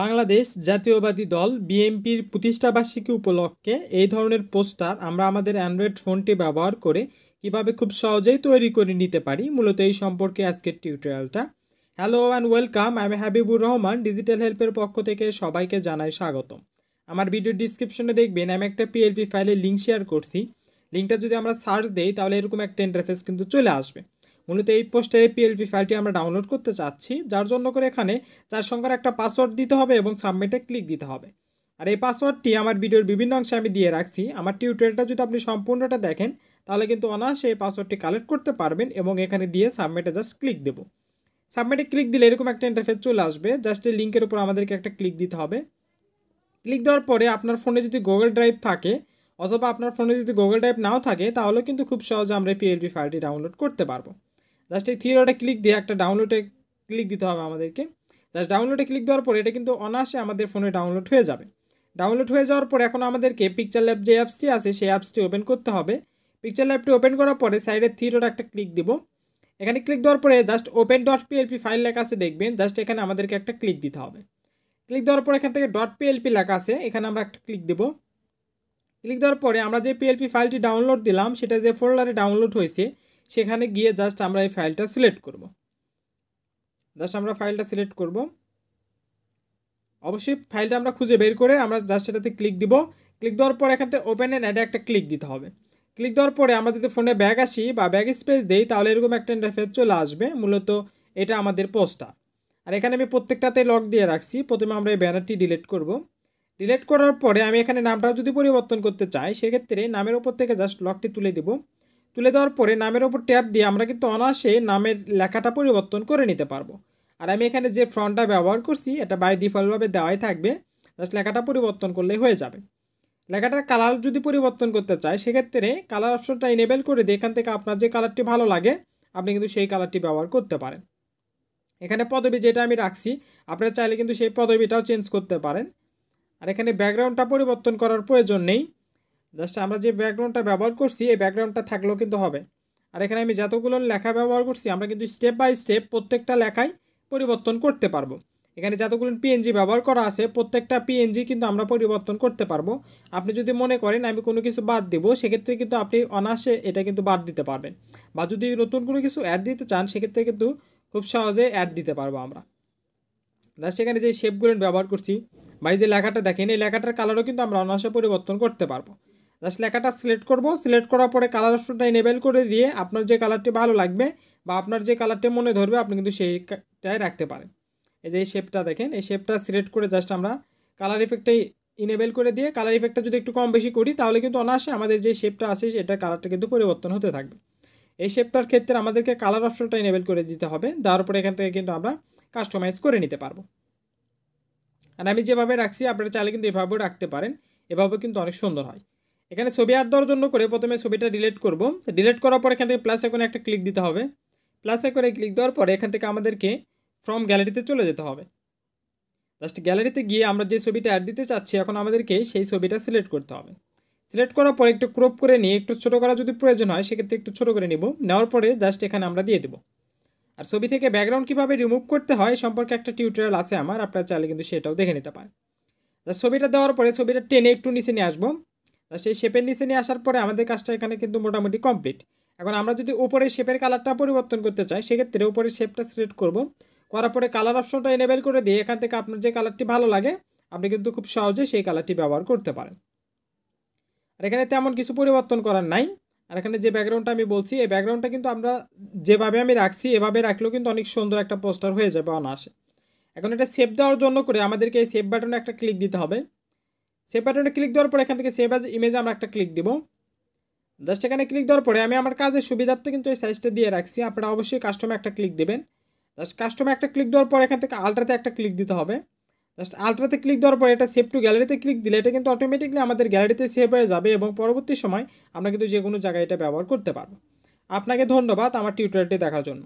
বাংলাদেশ জাতীয়বাদী দল বিএনপির প্রতিষ্ঠাবার্ষিকী উপলক্ষে এই ধরনের পোস্টার আমরা আমাদের অ্যান্ড্রয়েড ফোনটি ব্যবহার করে কিভাবে খুব সহজেই তৈরি করে নিতে পারি মূলত এই সম্পর্কে আজকের টিউটোরিয়ালটা হ্যালো অ্যান্ড ওয়েলকাম আমি হাবিবুর রহমান ডিজিটাল হেল্পের পক্ষ থেকে সবাইকে জানাই স্বাগতম আমার ভিডিও ডিসক্রিপশনে দেখবেন আমি একটা পিএলপি ফাইলে লিঙ্ক শেয়ার করছি লিঙ্কটা যদি আমরা সার্চ দিই তাহলে এরকম একটা ইন্টারফেস কিন্তু চলে আসবে মূলত এই পোস্টের পিএলপি ফাইলটি আমরা ডাউনলোড করতে চাচ্ছি যার জন্য করে এখানে চার সংখ্যার একটা পাসওয়ার্ড দিতে হবে এবং সাবমিটে ক্লিক দিতে হবে আর এই পাসওয়ার্ডটি আমার ভিডিওর বিভিন্ন অংশে আমি দিয়ে রাখছি আমার টিউটোরিয়ালটা যদি আপনি সম্পূর্ণটা দেখেন তাহলে কিন্তু অনায়াসে এই পাসওয়ার্ডটি কালেক্ট করতে পারবেন এবং এখানে দিয়ে সাবমিটে জাস্ট ক্লিক দেব সাবমিটে ক্লিক দিলে এরকম একটা ইন্টারফেস চলে আসবে জাস্ট এই লিঙ্কের উপর আমাদেরকে একটা ক্লিক দিতে হবে ক্লিক দেওয়ার পরে আপনার ফোনে যদি গুগল ড্রাইভ থাকে অথবা আপনার ফোনে যদি গুগল ড্রাইভ নাও থাকে তাহলেও কিন্তু খুব সহজে আমরা পিএলপি ফাইলটি ডাউনলোড করতে পারবো জাস্ট এই থ্রি ডটে ক্লিক দিয়ে একটা ডাউনলোডে ক্লিক দিতে হবে আমাদেরকে জাস্ট ডাউনলোডে ক্লিক দেওয়ার পরে এটা কিন্তু অনায়াসে আমাদের ফোনে ডাউনলোড হয়ে যাবে ডাউনলোড হয়ে যাওয়ার পরে এখন আমাদেরকে পিকচার ল্যাব যে অ্যাপসটি আছে সেই অ্যাপসটি ওপেন করতে হবে পিকচার ল্যাবটি ওপেন করার পরে সাইডের থ্রি ডট একটা ক্লিক দিব এখানে ক্লিক দেওয়ার পরে just open dot PLP file লেখা আছে দেখবেন জাস্ট এখানে আমাদেরকে একটা ক্লিক দিতে হবে ক্লিক দেওয়ার পরে এখান থেকে ডট পিএলপি লেখা আছে এখানে আমরা একটা ক্লিক দেব ক্লিক দেওয়ার পরে আমরা যে পিএলপি ফাইলটি ডাউনলোড দিলাম সেটা যে ফোল্ডারে ডাউনলোড হয়েছে সেখানে গিয়ে জাস্ট আমরা এই ফাইলটা সিলেক্ট করব জাস্ট আমরা ফাইলটা সিলেক্ট করব অবশ্যই ফাইলটা আমরা খুঁজে বের করে আমরা জাস্ট সেটাতে ক্লিক দিব ক্লিক দেওয়ার পর এখান থেকে ওপেন অ্যান্ড অ্যাডে একটা ক্লিক দিতে হবে ক্লিক দেওয়ার পরে আমরা যদি ফোনে ব্যাগ আসি বা ব্যাগ স্পেস দেই তাহলে এরকম একটা ইন্টারফেস চলে আসবে মূলত এটা আমাদের পোস্টার আর এখানে আমি প্রত্যেকটাতে লক দিয়ে রাখছি প্রথমে আমরা এই ব্যানারটি ডিলিট করব ডিলিট করার পরে আমি এখানে নামটা যদি পরিবর্তন করতে চাই সেক্ষেত্রে নামের ওপর থেকে জাস্ট লকটি তুলে দেব তুলে দেওয়ার পরে নামের ওপর ট্যাপ দিয়ে আমরা কিন্তু অনায়াসে নামের লেখাটা পরিবর্তন করে নিতে পারবো আর আমি এখানে যে ফ্রন্টটা ব্যবহার করছি এটা বাই ডিফল্টভাবে দেওয়াই থাকবে জাস্ট লেখাটা পরিবর্তন করলেই হয়ে যাবে লেখাটার কালার যদি পরিবর্তন করতে চাই সেক্ষেত্রে কালার অপশনটা ইনেবেল করে দিয়ে এখান থেকে আপনার যে কালারটি ভালো লাগে আপনি কিন্তু সেই কালারটি ব্যবহার করতে পারেন এখানে পদবি যেটা আমি রাখছি আপনারা চাইলে কিন্তু সেই পদবিটাও চেঞ্জ করতে পারেন আর এখানে ব্যাকগ্রাউন্ডটা পরিবর্তন করার প্রয়োজন নেই জাস্ট আমরা যে ব্যাকগ্রাউন্ডটা ব্যবহার করছি এই ব্যাকগ্রাউন্ডটা থাকলেও কিন্তু হবে আর এখানে আমি যতগুলো লেখা ব্যবহার করছি আমরা কিন্তু স্টেপ বাই স্টেপ প্রত্যেকটা লেখায় পরিবর্তন করতে পারবো এখানে যতগুলো পিএনজি ব্যবহার করা আছে প্রত্যেকটা পিএনজি কিন্তু আমরা পরিবর্তন করতে পারবো আপনি যদি মনে করেন আমি কোনো কিছু বাদ দেবো সেক্ষেত্রে কিন্তু আপনি অনায়াসে এটা কিন্তু বাদ দিতে পারবেন বা যদি নতুন কোনো কিছু অ্যাড দিতে চান সেক্ষেত্রে কিন্তু খুব সহজে অ্যাড দিতে পারবো আমরা জাস্ট এখানে যে শেপগুলো ব্যবহার করছি বা এই যে লেখাটা দেখেন এই লেখাটার কালারও কিন্তু আমরা অনায়াসে পরিবর্তন করতে পারবো জাস্ট লেখাটা সিলেক্ট করব সিলেক্ট করার পরে কালার অপশনটা এনেবেল করে দিয়ে আপনার যে কালারটি ভালো লাগবে বা আপনার যে কালারটি মনে ধরবে আপনি কিন্তু সেইটাই রাখতে পারেন এই যে এই শেপটা দেখেন এই শেপটা সিলেক্ট করে জাস্ট আমরা কালার ইফেক্টটাই ইনেবেল করে দিয়ে কালার ইফেক্টটা যদি একটু কম বেশি করি তাহলে কিন্তু অনায়াসে আমাদের যে শেপটা আছে সেটা কালারটা কিন্তু পরিবর্তন হতে থাকবে এই শেপটার ক্ষেত্রে আমাদেরকে কালার অপশনটা ইনেবেল করে দিতে হবে তার পরে এখান থেকে কিন্তু আমরা কাস্টমাইজ করে নিতে পারবো আর আমি যেভাবে রাখছি আপনারা চাইলে কিন্তু এভাবেও রাখতে পারেন এভাবে কিন্তু অনেক সুন্দর হয় এখানে ছবি আট দেওয়ার জন্য করে প্রথমে ছবিটা ডিলিট করব ডিলিট করার পর এখান থেকে প্লাস এখানে একটা ক্লিক দিতে হবে প্লাস করে ক্লিক দেওয়ার পরে এখান থেকে আমাদেরকে ফ্রম গ্যালারিতে চলে যেতে হবে জাস্ট গ্যালারিতে গিয়ে আমরা যে ছবিটা অ্যাড দিতে চাচ্ছি এখন আমাদেরকে সেই ছবিটা সিলেক্ট করতে হবে সিলেক্ট করার পরে একটু ক্রপ করে নিয়ে একটু ছোটো করা যদি প্রয়োজন হয় সেক্ষেত্রে একটু ছোটো করে নেব নেওয়ার পরে জাস্ট এখানে আমরা দিয়ে দেবো আর ছবি থেকে ব্যাকগ্রাউন্ড কীভাবে রিমুভ করতে হয় সম্পর্কে একটা টিউটোরিয়াল আছে আমার আপনারা চাইলে কিন্তু সেটাও দেখে নিতে পারেন জাস্ট ছবিটা দেওয়ার পরে ছবিটা টেনে একটু নিচে নিয়ে আসবো সেই শেপের নিচে নিয়ে আসার পরে আমাদের কাজটা এখানে কিন্তু মোটামুটি কমপ্লিট এখন আমরা যদি উপরের শেপের কালারটা পরিবর্তন করতে চাই সেক্ষেত্রে উপরের শেপটা সিলেক্ট করব করার পরে কালার অপশনটা এনেবেল করে দিয়ে এখান থেকে আপনার যে কালারটি ভালো লাগে আপনি কিন্তু খুব সহজে সেই কালারটি ব্যবহার করতে পারেন আর এখানে তেমন কিছু পরিবর্তন করার নাই আর এখানে যে ব্যাকগ্রাউন্ডটা আমি বলছি এই ব্যাকগ্রাউন্ডটা কিন্তু আমরা যেভাবে আমি রাখছি এভাবে রাখলেও কিন্তু অনেক সুন্দর একটা পোস্টার হয়ে যাবে অনায়াসে এখন এটা সেভ দেওয়ার জন্য করে আমাদেরকে এই সেভ বাটনে একটা ক্লিক দিতে হবে সেভ বাটনে ক্লিক দেওয়ার পরে এখান থেকে সেভ অ্যাজ ইমেজ আমরা একটা ক্লিক দেবো জাস্ট এখানে ক্লিক দেওয়ার পরে আমি আমার কাজের সুবিধার্থে কিন্তু এই সাইজটা দিয়ে রাখছি আপনারা অবশ্যই কাস্টমে একটা ক্লিক দেবেন জাস্ট কাস্টমে একটা ক্লিক দেওয়ার পর এখান থেকে আলট্রাতে একটা ক্লিক দিতে হবে জাস্ট আলট্রাতে ক্লিক দেওয়ার পর এটা সেভ টু গ্যালারিতে ক্লিক দিলে এটা কিন্তু অটোমেটিকলি আমাদের গ্যালারিতে সেভ হয়ে যাবে এবং পরবর্তী সময় আমরা কিন্তু যে কোনো জায়গায় এটা ব্যবহার করতে পারবো আপনাকে ধন্যবাদ আমার টিউটোরিয়ালটি দেখার জন্য